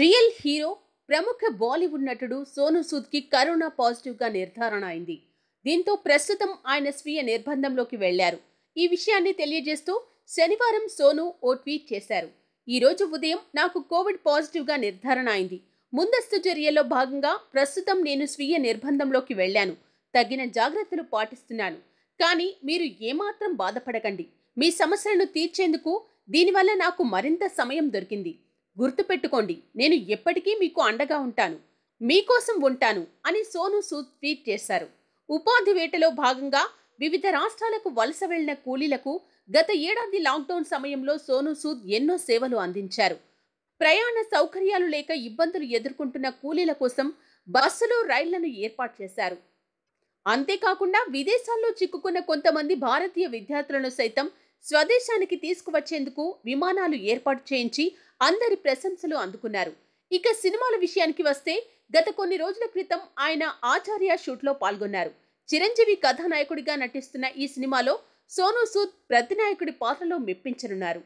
real hero ప్రముఖ బాలీవుడ్ నటుడు సోను సూద్ కి కరోనా పాజిటివ్ గా నిర్ధారణ అయింది దీంతో ప్రస్తుతం ఆయన స్వీయ నిర్బంధంలోకి వెళ్లారు ఈ విషయాన్ని తెలియజేస్తూ శనివారం సోను ఓ ట్వీట్ చేశారు ఈ రోజు ఉదయం నాకు కోవిడ్ పాజిటివ్గా నిర్ధారణ అయింది ముందస్తు చర్యలో భాగంగా ప్రస్తుతం నేను స్వీయ నిర్బంధంలోకి వెళ్ళాను తగిన జాగ్రత్తలు పాటిస్తున్నాను కానీ మీరు ఏమాత్రం బాధపడకండి మీ సమస్యలను తీర్చేందుకు దీనివల్ల నాకు మరింత సమయం దొరికింది గుర్తుపెట్టుకోండి నేను ఎప్పటికీ మీకు అండగా ఉంటాను మీకోసం ఉంటాను అని సోను సూద్ ట్వీట్ చేశారు ఉపాధి వేటలో భాగంగా వివిధ రాష్ట్రాలకు వలస వెళ్లిన కూలీలకు గత ఏడాది లాక్డౌన్ సమయంలో సోను సూద్ ఎన్నో సేవలు అందించారు ప్రయాణ సౌకర్యాలు లేక ఇబ్బందులు ఎదుర్కొంటున్న కూలీల కోసం బస్సులు రైళ్లను ఏర్పాటు చేశారు అంతేకాకుండా విదేశాల్లో చిక్కుకున్న కొంతమంది భారతీయ విద్యార్థులను సైతం స్వదేశానికి తీసుకువచ్చేందుకు విమానాలు ఏర్పాటు చేయించి అందరి ప్రశంసలు అందుకున్నారు ఇక సినిమాల విషయానికి వస్తే గత కొన్ని రోజుల క్రితం ఆయన ఆచార్య షూట్లో పాల్గొన్నారు చిరంజీవి కథానాయకుడిగా నటిస్తున్న ఈ సినిమాలో సోనూ సూద్ ప్రతినాయకుడి పాత్రలో మెప్పించనున్నారు